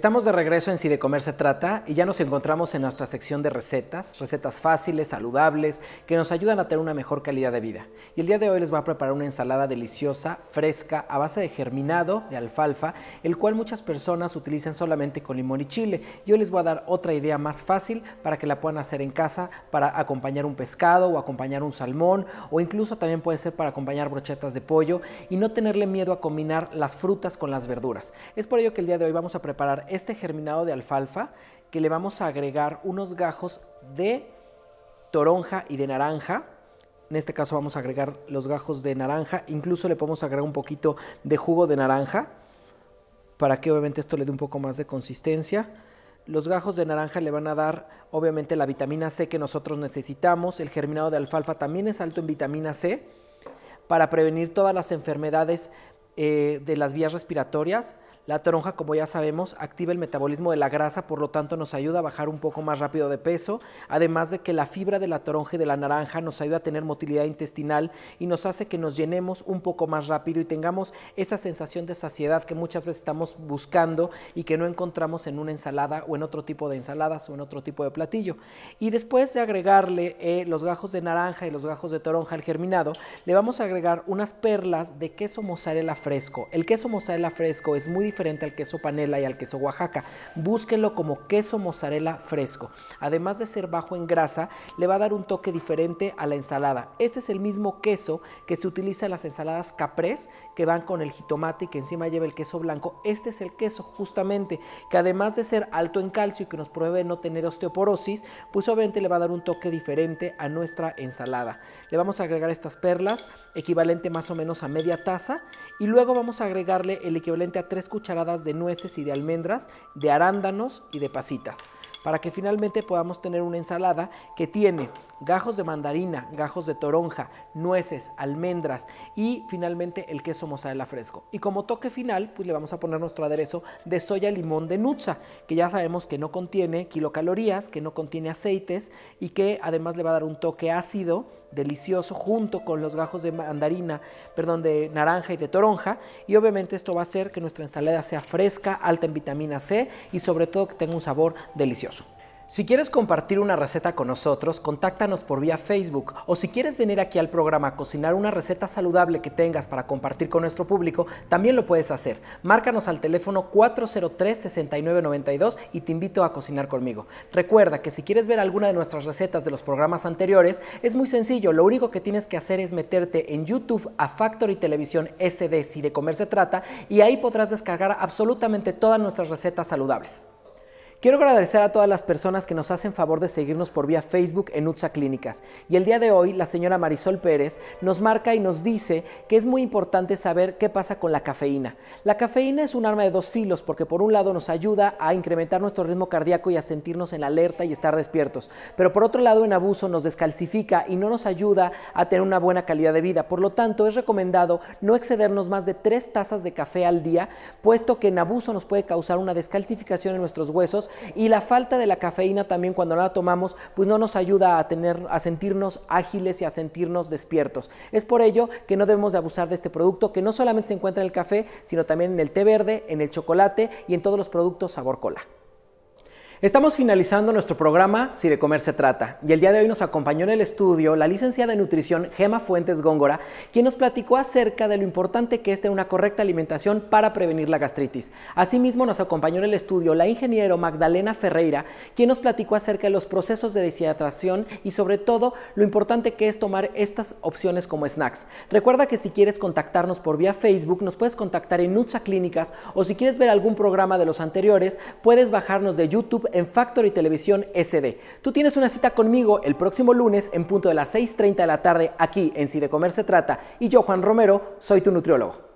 Estamos de regreso en Si de Comer se trata y ya nos encontramos en nuestra sección de recetas, recetas fáciles, saludables, que nos ayudan a tener una mejor calidad de vida. Y el día de hoy les voy a preparar una ensalada deliciosa, fresca, a base de germinado, de alfalfa, el cual muchas personas utilizan solamente con limón y chile. Yo les voy a dar otra idea más fácil para que la puedan hacer en casa para acompañar un pescado o acompañar un salmón o incluso también puede ser para acompañar brochetas de pollo y no tenerle miedo a combinar las frutas con las verduras. Es por ello que el día de hoy vamos a preparar este germinado de alfalfa que le vamos a agregar unos gajos de toronja y de naranja. En este caso vamos a agregar los gajos de naranja, incluso le podemos agregar un poquito de jugo de naranja para que obviamente esto le dé un poco más de consistencia. Los gajos de naranja le van a dar obviamente la vitamina C que nosotros necesitamos. El germinado de alfalfa también es alto en vitamina C para prevenir todas las enfermedades eh, de las vías respiratorias. La toronja, como ya sabemos, activa el metabolismo de la grasa, por lo tanto nos ayuda a bajar un poco más rápido de peso, además de que la fibra de la toronja y de la naranja nos ayuda a tener motilidad intestinal y nos hace que nos llenemos un poco más rápido y tengamos esa sensación de saciedad que muchas veces estamos buscando y que no encontramos en una ensalada o en otro tipo de ensaladas o en otro tipo de platillo. Y después de agregarle eh, los gajos de naranja y los gajos de toronja al germinado, le vamos a agregar unas perlas de queso mozzarella fresco. El queso mozzarella fresco es muy diferente al queso panela y al queso Oaxaca. Búsquenlo como queso mozzarella fresco. Además de ser bajo en grasa, le va a dar un toque diferente a la ensalada. Este es el mismo queso que se utiliza en las ensaladas caprés que van con el jitomate y que encima lleva el queso blanco. Este es el queso justamente que además de ser alto en calcio y que nos pruebe no tener osteoporosis, pues obviamente le va a dar un toque diferente a nuestra ensalada. Le vamos a agregar estas perlas, equivalente más o menos a media taza y luego vamos a agregarle el equivalente a tres cucharadas de nueces y de almendras, de arándanos y de pasitas, para que finalmente podamos tener una ensalada que tiene gajos de mandarina, gajos de toronja, nueces, almendras y finalmente el queso mozzarella fresco. Y como toque final, pues le vamos a poner nuestro aderezo de soya limón de nutza, que ya sabemos que no contiene kilocalorías, que no contiene aceites y que además le va a dar un toque ácido delicioso junto con los gajos de mandarina, perdón, de naranja y de toronja. Y obviamente esto va a hacer que nuestra ensalada sea fresca, alta en vitamina C y sobre todo que tenga un sabor delicioso. Si quieres compartir una receta con nosotros, contáctanos por vía Facebook o si quieres venir aquí al programa a cocinar una receta saludable que tengas para compartir con nuestro público, también lo puedes hacer. Márcanos al teléfono 403-6992 y te invito a cocinar conmigo. Recuerda que si quieres ver alguna de nuestras recetas de los programas anteriores, es muy sencillo, lo único que tienes que hacer es meterte en YouTube a Factory Televisión SD si de comer se trata y ahí podrás descargar absolutamente todas nuestras recetas saludables. Quiero agradecer a todas las personas que nos hacen favor de seguirnos por vía Facebook en UTSA Clínicas. Y el día de hoy, la señora Marisol Pérez nos marca y nos dice que es muy importante saber qué pasa con la cafeína. La cafeína es un arma de dos filos porque por un lado nos ayuda a incrementar nuestro ritmo cardíaco y a sentirnos en alerta y estar despiertos. Pero por otro lado, en abuso nos descalcifica y no nos ayuda a tener una buena calidad de vida. Por lo tanto, es recomendado no excedernos más de tres tazas de café al día, puesto que en abuso nos puede causar una descalcificación en nuestros huesos y la falta de la cafeína también cuando no la tomamos, pues no nos ayuda a tener a sentirnos ágiles y a sentirnos despiertos. Es por ello que no debemos de abusar de este producto que no solamente se encuentra en el café, sino también en el té verde, en el chocolate y en todos los productos sabor cola. Estamos finalizando nuestro programa Si de comer se trata y el día de hoy nos acompañó en el estudio la licenciada en nutrición Gema Fuentes Góngora, quien nos platicó acerca de lo importante que es tener una correcta alimentación para prevenir la gastritis. Asimismo nos acompañó en el estudio la ingeniero Magdalena Ferreira, quien nos platicó acerca de los procesos de deshidratación y sobre todo lo importante que es tomar estas opciones como snacks. Recuerda que si quieres contactarnos por vía Facebook nos puedes contactar en Nutsa Clínicas o si quieres ver algún programa de los anteriores puedes bajarnos de YouTube en Factory Televisión SD. Tú tienes una cita conmigo el próximo lunes en punto de las 6.30 de la tarde aquí en Si de Comer se trata y yo, Juan Romero, soy tu nutriólogo.